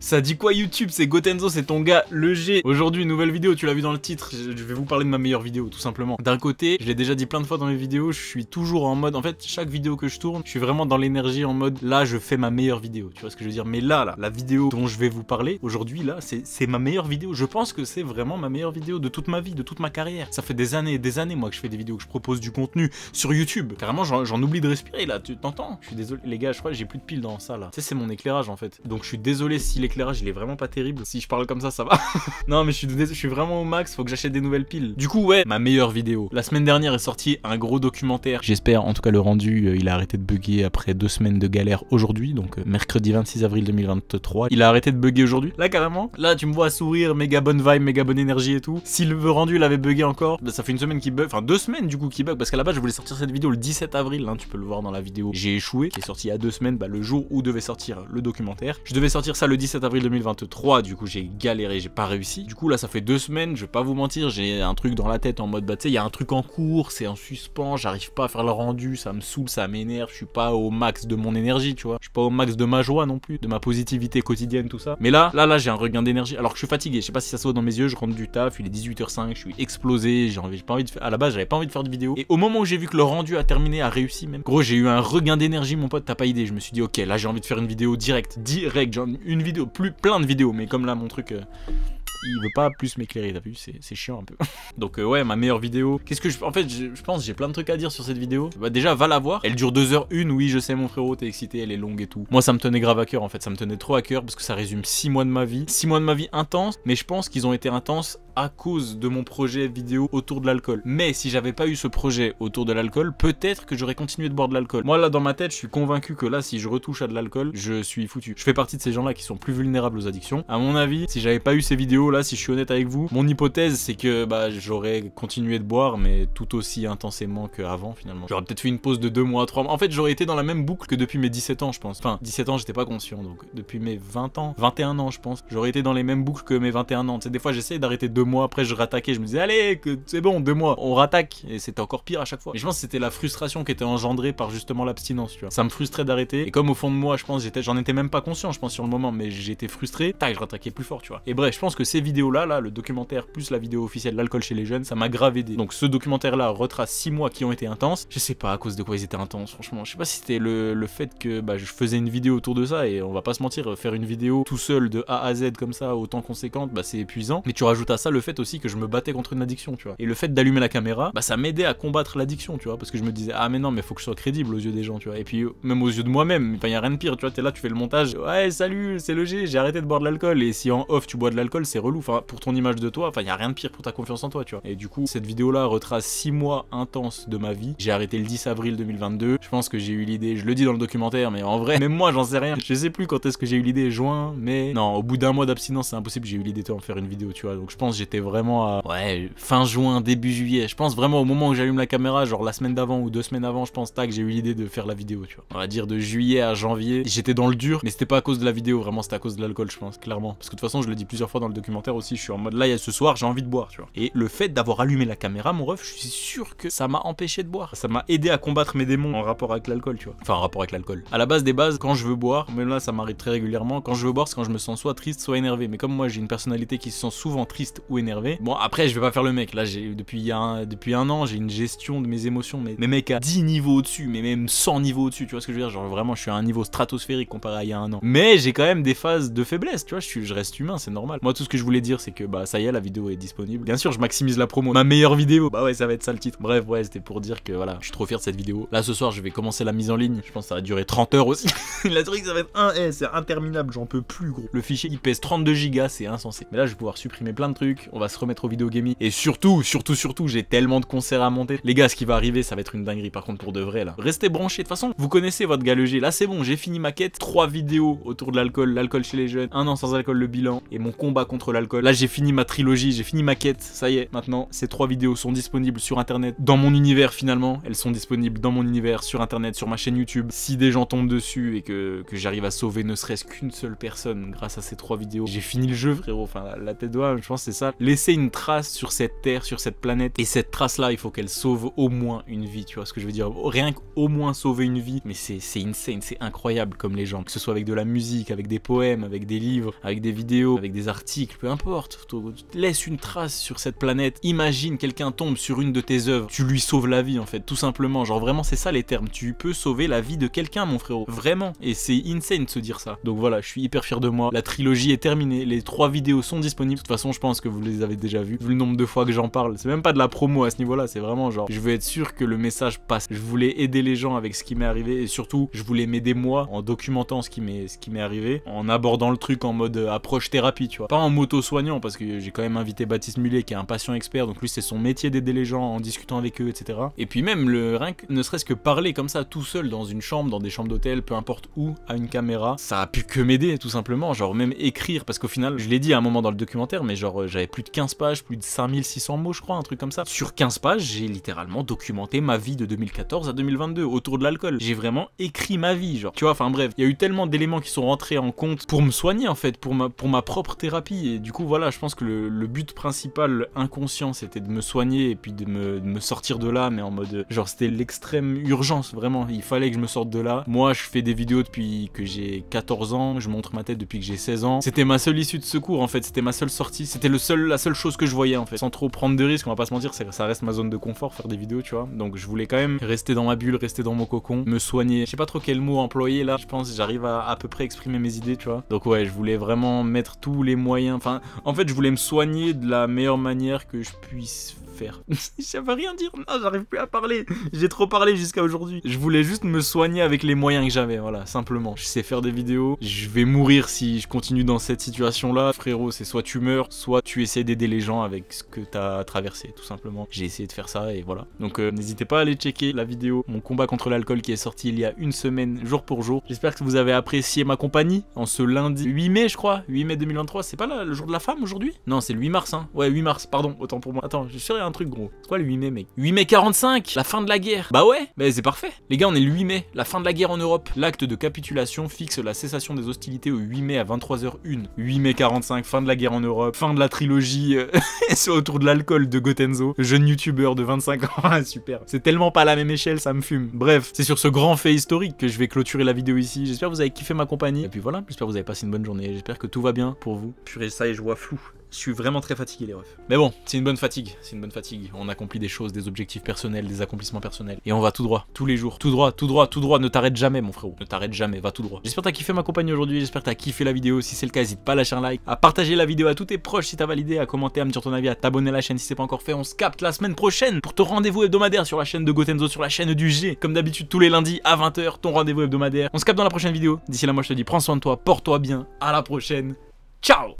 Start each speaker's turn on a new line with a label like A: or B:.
A: Ça dit quoi YouTube C'est Gotenzo, c'est ton gars, le G. Aujourd'hui, nouvelle vidéo, tu l'as vu dans le titre, je vais vous parler de ma meilleure vidéo, tout simplement. D'un côté, je l'ai déjà dit plein de fois dans mes vidéos, je suis toujours en mode, en fait, chaque vidéo que je tourne, je suis vraiment dans l'énergie en mode, là, je fais ma meilleure vidéo, tu vois ce que je veux dire Mais là, la vidéo dont je vais vous parler, aujourd'hui, là, c'est ma meilleure vidéo. Je pense que c'est vraiment ma meilleure vidéo de toute ma vie, de toute ma carrière. Ça fait des années et des années, moi, que je fais des vidéos, que je propose du contenu sur YouTube. Carrément, j'en oublie de respirer, là, tu t'entends Je suis désolé, les gars, je crois que j'ai plus de piles dans ça, là. Tu sais, c'est mon éclairage, en fait. Donc, je suis désolé si les l'éclairage il est vraiment pas terrible. Si je parle comme ça, ça va. non mais je suis, je suis vraiment au max, faut que j'achète des nouvelles piles. Du coup ouais, ma meilleure vidéo. La semaine dernière est sorti un gros documentaire. J'espère en tout cas le rendu, euh, il a arrêté de bugger après deux semaines de galère aujourd'hui, donc euh, mercredi 26 avril 2023. Il a arrêté de bugger aujourd'hui. Là carrément, là tu me vois sourire, méga bonne vibe, méga bonne énergie et tout. Si le rendu il avait bugué encore, bah, ça fait une semaine qu'il bug, enfin deux semaines du coup qui bug parce qu'à la base je voulais sortir cette vidéo le 17 avril, hein, tu peux le voir dans la vidéo. J'ai échoué, qui est sorti à y deux semaines, bah, le jour où devait sortir le documentaire. Je devais sortir ça le 17 avril 2023, du coup j'ai galéré, j'ai pas réussi. Du coup là ça fait deux semaines, je vais pas vous mentir, j'ai un truc dans la tête en mode bah tu sais, il y a un truc en cours, c'est en suspens, j'arrive pas à faire le rendu, ça me saoule, ça m'énerve, je suis pas au max de mon énergie, tu vois. Je suis pas au max de ma joie non plus, de ma positivité quotidienne, tout ça. Mais là, là, là j'ai un regain d'énergie. Alors que je suis fatigué, je sais pas si ça se voit dans mes yeux, je rentre du taf, il est 18h05, je suis explosé, j'ai envie, pas envie de faire... à la base j'avais pas envie de faire de vidéo. Et au moment où j'ai vu que le rendu a terminé, a réussi même, gros j'ai eu un regain d'énergie mon pote, t'as pas idée, je me suis dit ok là j'ai envie de faire une vidéo directe, direct, direct une vidéo plus plein de vidéos, mais comme là mon truc euh, il veut pas plus m'éclairer, t'as vu, c'est chiant un peu. Donc euh, ouais, ma meilleure vidéo. Qu'est-ce que je... En fait, je, pense j'ai plein de trucs à dire sur cette vidéo. Bah, déjà, va la voir. Elle dure 2 h une. oui, je sais mon frérot, t'es excité, elle est longue et tout. Moi, ça me tenait grave à cœur en fait, ça me tenait trop à cœur parce que ça résume 6 mois de ma vie. 6 mois de ma vie intense, mais je pense qu'ils ont été intenses à cause de mon projet vidéo autour de l'alcool. Mais si j'avais pas eu ce projet autour de l'alcool, peut-être que j'aurais continué de boire de l'alcool. Moi là dans ma tête, je suis convaincu que là si je retouche à de l'alcool, je suis foutu. Je fais partie de ces gens-là qui sont plus vulnérables aux addictions. À mon avis, si j'avais pas eu ces vidéos là, si je suis honnête avec vous. Mon hypothèse, c'est que bah, j'aurais continué de boire, mais tout aussi intensément qu'avant finalement. J'aurais peut-être fait une pause de deux mois, trois mois. En fait, j'aurais été dans la même boucle que depuis mes 17 ans, je pense. Enfin, 17 ans, j'étais pas conscient, donc depuis mes 20 ans, 21 ans, je pense, j'aurais été dans les mêmes boucles que mes 21 ans. Tu sais, des fois, j'essayais d'arrêter deux mois, après, je rattaquais, je me disais, allez, c'est bon, deux mois, on rattaque. Et c'était encore pire à chaque fois. Mais je pense que c'était la frustration qui était engendrée par justement l'abstinence, tu vois. Ça me frustrait d'arrêter. Et comme au fond de moi, je pense, j'étais, j'en étais même pas conscient, je pense, sur le moment, mais j'étais frustré, tac, je rattaquais plus fort, tu vois. Et bref, je pense que c'est ces vidéos-là, là, le documentaire plus la vidéo officielle de L'alcool chez les jeunes, ça m'a grave aidé. Donc ce documentaire-là retrace 6 mois qui ont été intenses. Je sais pas à cause de quoi ils étaient intenses, franchement. Je sais pas si c'était le, fait que bah, je faisais une vidéo autour de ça, et on va pas se mentir, faire une vidéo tout seul de A à Z comme ça, autant conséquente, bah, c'est épuisant. Mais tu rajoutes à ça le fait aussi que je me battais contre une addiction, tu vois. Et le fait d'allumer la caméra, bah, ça m'aidait à combattre l'addiction, tu vois, parce que je me disais, ah mais non, mais faut que je sois crédible aux yeux des gens, tu vois. Et puis même aux yeux de moi-même, il y a rien de pire, tu vois, t'es là, tu fais le montage, ouais, salut, c'est logé. j'ai arrêté de boire de l'alcool, et si en off tu bois de l'alcool, c'est pour ton image de toi, enfin, il n'y a rien de pire pour ta confiance en toi, tu vois. Et du coup, cette vidéo-là retrace 6 mois intenses de ma vie. J'ai arrêté le 10 avril 2022. Je pense que j'ai eu l'idée, je le dis dans le documentaire, mais en vrai, même moi, j'en sais rien. Je sais plus quand est-ce que j'ai eu l'idée, juin, mais non, au bout d'un mois d'abstinence, c'est impossible, j'ai eu l'idée de en faire une vidéo, tu vois. Donc, je pense que j'étais vraiment à, ouais, fin juin, début juillet. Je pense vraiment au moment où j'allume la caméra, genre la semaine d'avant ou deux semaines avant, je pense, tac, j'ai eu l'idée de faire la vidéo, tu vois. On va dire de juillet à janvier. J'étais dans le dur, mais c'était pas à cause de la vidéo, vraiment, c'était à cause de l'alcool, je pense, clairement. Parce que de toute façon, je le dis plusieurs fois dans le documentaire aussi. Je suis en mode là, il y a ce soir, j'ai envie de boire, tu vois. Et le fait d'avoir allumé la caméra, mon ref, je suis sûr que ça m'a empêché de boire. Ça m'a aidé à combattre mes démons en rapport avec l'alcool, tu vois. Enfin, en rapport avec l'alcool. À la base des bases, quand je veux boire, même là, ça m'arrive très régulièrement. Quand je veux boire, c'est quand je me sens soit triste, soit énervé. Mais comme moi, j'ai une personnalité qui se sent souvent triste ou énervé, Bon, après, je vais pas faire le mec. Là, j'ai depuis, un, depuis un an, j'ai une gestion de mes émotions, mais, mes mec à 10 niveaux au-dessus, mais même 100 niveaux au-dessus. Tu vois ce que je veux dire Genre vraiment, je suis à un niveau stratosphérique comparé à il y a un an. Mais j'ai quand même des phases de faiblesse, tu vois. Je, suis, je reste humain, c'est normal. Moi, tout ce que je voulais dire, c'est que bah ça y est, la vidéo est disponible. Bien sûr, je maximise la promo. Ma meilleure vidéo, bah ouais, ça va être ça le titre. Bref, ouais, c'était pour dire que voilà, je suis trop fier de cette vidéo. Là, ce soir, je vais commencer la mise en ligne. Je pense ça va durer 30 heures aussi. la truc, ça va être un, s c'est interminable, j'en peux plus, gros. Le fichier, il pèse 32 gigas, c'est insensé. Mais là, je vais pouvoir supprimer plein de trucs. On va se remettre aux vidéos gaming. Et surtout, surtout, surtout, j'ai tellement de concerts à monter. Les gars, ce qui va arriver, ça va être une dinguerie. Par contre, pour de vrai, là, restez branchés. De toute façon, vous connaissez votre galogé Là, c'est bon, j'ai fini ma quête. Trois vidéos autour de l'alcool, l'alcool chez les jeunes, un an sans alcool, le bilan et mon combat contre Là, j'ai fini ma trilogie, j'ai fini ma quête. Ça y est, maintenant, ces trois vidéos sont disponibles sur internet, dans mon univers finalement. Elles sont disponibles dans mon univers, sur internet, sur ma chaîne YouTube. Si des gens tombent dessus et que, que j'arrive à sauver ne serait-ce qu'une seule personne grâce à ces trois vidéos, j'ai fini le jeu, frérot. Enfin, la, tête d'oie, je pense c'est ça. Laisser une trace sur cette terre, sur cette planète. Et cette trace-là, il faut qu'elle sauve au moins une vie, tu vois ce que je veux dire. Rien qu'au moins sauver une vie. Mais c'est insane, c'est incroyable comme les gens. Que ce soit avec de la musique, avec des poèmes, avec des livres, avec des vidéos, avec des articles, peu importe. Laisse une trace sur cette planète. Imagine quelqu'un tombe sur une de tes œuvres, tu lui sauves la vie en fait, tout simplement. Genre vraiment, c'est ça les termes. Tu peux sauver la vie de quelqu'un, mon frérot. Vraiment. Et c'est insane de se dire ça. Donc voilà, je suis hyper fier de moi. La trilogie est terminée. Les trois vidéos sont disponibles. De toute façon, je pense que vous les avez déjà vues. Vu le nombre de fois que j'en parle, c'est même pas de la promo à ce niveau-là. C'est vraiment genre, je veux être sûr que le message passe. Je voulais aider les gens avec ce qui m'est arrivé et surtout, je voulais m'aider moi en documentant ce qui m'est arrivé, en abordant le truc en mode euh, approche thérapie, tu vois. Pas en mode m'auto-soignant parce que j'ai quand même invité Baptiste Mullet qui est un patient expert, donc lui c'est son métier d'aider les gens en discutant avec eux, etc. Et puis même le rien ne serait-ce que parler comme ça tout seul dans une chambre, dans des chambres d'hôtel, peu importe où, à une caméra, ça a pu que m'aider tout simplement, genre même écrire parce qu'au final, je l'ai dit à un moment dans le documentaire, mais genre euh, j'avais plus de 15 pages, plus de 5600 mots je crois, un truc comme ça. Sur 15 pages, j'ai littéralement documenté ma vie de 2014 à 2022 autour de l'alcool. J'ai vraiment écrit ma vie, genre. Tu vois, enfin bref, il y a eu tellement d'éléments qui sont rentrés en compte pour me soigner en fait, pour ma, pour ma propre thérapie. Et du coup, voilà, je pense que le, but principal inconscient, c'était de me soigner et puis de me, sortir de là, mais en mode, genre, c'était l'extrême urgence, vraiment. Il fallait que je me sorte de là. Moi, je fais des vidéos depuis que j'ai 14 ans, je montre ma tête depuis que j'ai 16 ans. C'était ma seule issue de secours, en fait. C'était ma seule sortie. C'était le seul, la seule chose que je voyais, en fait. Sans trop prendre de risques, on va pas se mentir, ça, ça reste ma zone de confort, faire des vidéos, tu vois. Donc, je voulais quand même rester dans ma bulle, rester dans mon cocon, me soigner. Je sais pas trop quel mot employer là. Je pense j'arrive à à peu près exprimer mes idées, tu vois. Donc, ouais, je voulais vraiment mettre tous les moyens, en fait, je voulais me soigner de la meilleure manière que je puisse faire. ça veut rien dire. Non, j'arrive plus à parler. J'ai trop parlé jusqu'à aujourd'hui. Je voulais juste me soigner avec les moyens que j'avais. Voilà, simplement. Je sais faire des vidéos. Je vais mourir si je continue dans cette situation-là. Frérot, c'est soit tu meurs, soit tu essaies d'aider les gens avec ce que t'as traversé, tout simplement. J'ai essayé de faire ça et voilà. Donc euh, n'hésitez pas à aller checker la vidéo Mon combat contre l'alcool qui est sorti il y a une semaine, jour pour jour. J'espère que vous avez apprécié ma compagnie en ce lundi 8 mai, je crois. 8 mai 2023, c'est pas là, le jour de la femme aujourd'hui Non, c'est le 8 mars, hein. Ouais, 8 mars, pardon, autant pour moi. Attends, je suis rien truc gros. C'est quoi le 8 mai, mec 8 mai 45, la fin de la guerre. Bah ouais, mais c'est parfait. Les gars, on est le 8 mai, la fin de la guerre en Europe. L'acte de capitulation fixe la cessation des hostilités au 8 mai à 23h01. 8 mai 45, fin de la guerre en Europe, fin de la trilogie euh, autour de l'alcool de Gotenzo, jeune youtubeur de 25 ans. Ah, super. C'est tellement pas à la même échelle, ça me fume. Bref, c'est sur ce grand fait historique que je vais clôturer la vidéo ici. J'espère que vous avez kiffé ma compagnie. Et puis voilà, j'espère que vous avez passé une bonne journée. J'espère que tout va bien pour vous. Purée, ça et je vois flou. Je suis vraiment très fatigué, les refs. Mais bon, c'est une bonne fatigue. C'est une bonne fatigue. On accomplit des choses, des objectifs personnels, des accomplissements personnels. Et on va tout droit, tous les jours. Tout droit, tout droit, tout droit. Ne t'arrête jamais, mon frérot. Ne t'arrête jamais, va tout droit. J'espère que t'as kiffé ma compagnie aujourd'hui. J'espère que t'as kiffé la vidéo. Si c'est le cas, n'hésite pas à lâcher un like, à partager la vidéo à tous tes proches si t'as validé, à commenter, à me dire ton avis, à t'abonner à la chaîne si c'est pas encore fait. On se capte la semaine prochaine pour ton rendez-vous hebdomadaire sur la chaîne de Gotenzo, sur la chaîne du G. Comme d'habitude, tous les lundis à 20h, ton rendez-vous hebdomadaire. On se capte dans la prochaine vidéo. D'ici là, moi je te dis, prends soin de toi, porte-toi bien. À la prochaine. Ciao